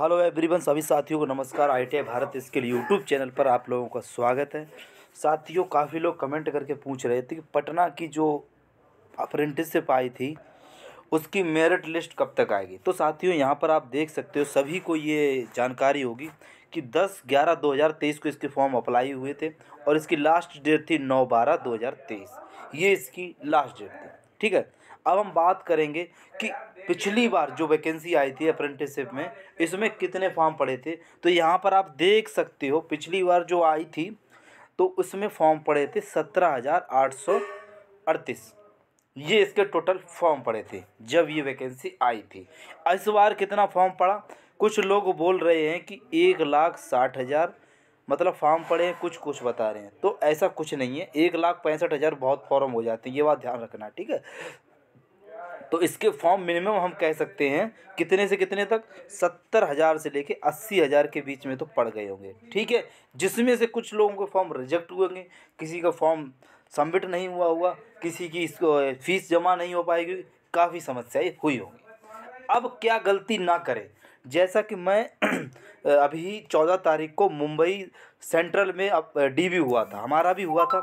hello everyone सभी साथियों को नमस्कार आई टी भारत इसके लिए यूट्यूब चैनल पर आप लोगों का स्वागत है साथियों काफ़ी लोग कमेंट करके पूछ रहे थे कि पटना की जो अप्रेंटिसशिप आई थी उसकी मेरिट लिस्ट कब तक आएगी तो साथियों यहाँ पर आप देख सकते हो सभी को ये जानकारी होगी कि 10 ग्यारह दो को इसके फॉर्म अप्लाई हुए थे और इसकी लास्ट डेट थी नौ बारह दो ये इसकी लास्ट डेट थी ठीक है अब हम बात करेंगे कि पिछली बार जो वैकेंसी आई थी अप्रेंटिसशिप में इसमें कितने फॉर्म पड़े थे तो यहाँ पर आप देख सकते हो पिछली बार जो आई थी तो उसमें फॉर्म पड़े थे सत्रह हज़ार आठ सौ अड़तीस ये इसके टोटल फॉर्म पड़े थे जब ये वैकेंसी आई थी इस बार कितना फॉर्म पड़ा कुछ लोग बोल रहे हैं कि एक लाख साठ हज़ार मतलब फॉर्म पड़े हैं कुछ कुछ बता रहे हैं तो ऐसा कुछ नहीं है एक लाख पैंसठ हज़ार बहुत फॉर्म हो जाते हैं ये बात ध्यान रखना ठीक है तो इसके फॉर्म मिनिमम हम कह सकते हैं कितने से कितने तक सत्तर हज़ार से लेके अस्सी हज़ार के बीच में तो पड़ गए होंगे ठीक है जिसमें से कुछ लोगों के फॉर्म रिजेक्ट हुए होंगे किसी का फॉर्म सबमिट नहीं हुआ होगा किसी की इसको फीस जमा नहीं हो पाएगी काफ़ी समस्याएँ हुई होंगी अब क्या गलती ना करें जैसा कि मैं अभी चौदह तारीख को मुंबई सेंट्रल में अब डी हुआ था हमारा भी हुआ था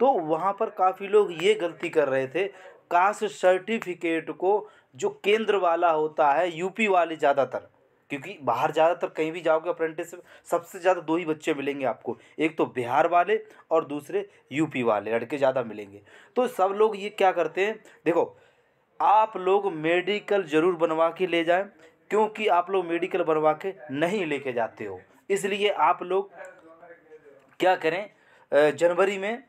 तो वहाँ पर काफ़ी लोग ये गलती कर रहे थे कास्ट सर्टिफिकेट को जो केंद्र वाला होता है यूपी वाले ज़्यादातर क्योंकि बाहर ज़्यादातर कहीं भी जाओगे अप्रेंटिसशिप सबसे ज़्यादा दो ही बच्चे मिलेंगे आपको एक तो बिहार वाले और दूसरे यूपी वाले लड़के ज़्यादा मिलेंगे तो सब लोग ये क्या करते हैं देखो आप लोग मेडिकल ज़रूर बनवा के ले जाएं क्योंकि आप लोग मेडिकल बनवा के नहीं लेके जाते हो इसलिए आप लोग क्या करें जनवरी में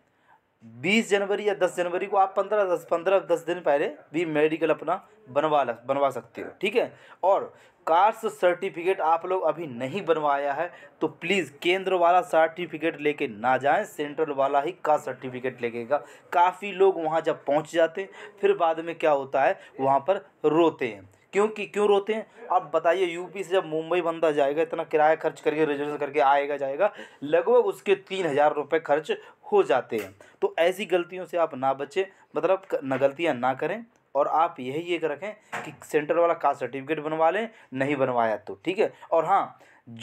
बीस जनवरी या दस जनवरी को आप पंद्रह दस पंद्रह दस दिन पहले भी मेडिकल अपना बनवा बनवा सकते हो ठीक है और कास्ट सर्टिफिकेट आप लोग अभी नहीं बनवाया है तो प्लीज़ केंद्र वाला सर्टिफिकेट लेके ना जाएं सेंट्रल वाला ही कास्ट सर्टिफिकेट लेकेगा काफ़ी लोग वहाँ जब पहुँच जाते हैं फिर बाद में क्या होता है वहाँ पर रोते हैं क्योंकि क्यों रोते हैं आप बताइए यूपी से जब मुंबई बंदा जाएगा इतना किराया खर्च करके रिजर्वेशन करके आएगा जाएगा लगभग उसके तीन हज़ार रुपये खर्च हो जाते हैं तो ऐसी गलतियों से आप ना बचें मतलब न गलतियाँ ना करें और आप यही एक रखें कि सेंटर वाला कास्ट सर्टिफिकेट बनवा लें नहीं बनवाया तो ठीक है और हाँ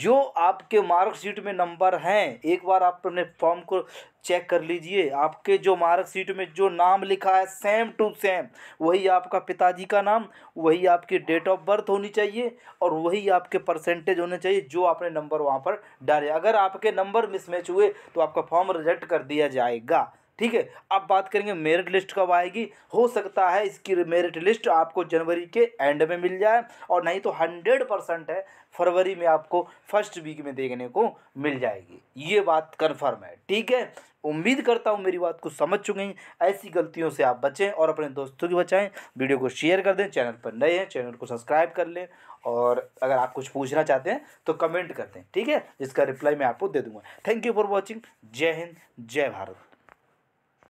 जो आपके मार्कशीट में नंबर हैं एक बार आप अपने फॉर्म को चेक कर लीजिए आपके जो मार्कशीट में जो नाम लिखा है सेम टू सेम वही आपका पिताजी का नाम वही आपकी डेट ऑफ बर्थ होनी चाहिए और वही आपके परसेंटेज होने चाहिए जो आपने नंबर वहाँ पर डाले अगर आपके नंबर मिसमैच हुए तो आपका फॉर्म रिजेक्ट कर दिया जाएगा ठीक है अब बात करेंगे मेरिट लिस्ट कब आएगी हो सकता है इसकी मेरिट लिस्ट आपको जनवरी के एंड में मिल जाए और नहीं तो हंड्रेड परसेंट है फरवरी में आपको फर्स्ट वीक में देखने को मिल जाएगी ये बात कन्फर्म है ठीक है उम्मीद करता हूँ मेरी बात को समझ चुके हैं ऐसी गलतियों से आप बचें और अपने दोस्तों की बचाएं वीडियो को शेयर कर दें चैनल पर नए हैं चैनल को सब्सक्राइब कर लें और अगर आप कुछ पूछना चाहते हैं तो कमेंट कर दें ठीक है जिसका रिप्लाई मैं आपको दे दूंगा थैंक यू फॉर वॉचिंग जय हिंद जय भारत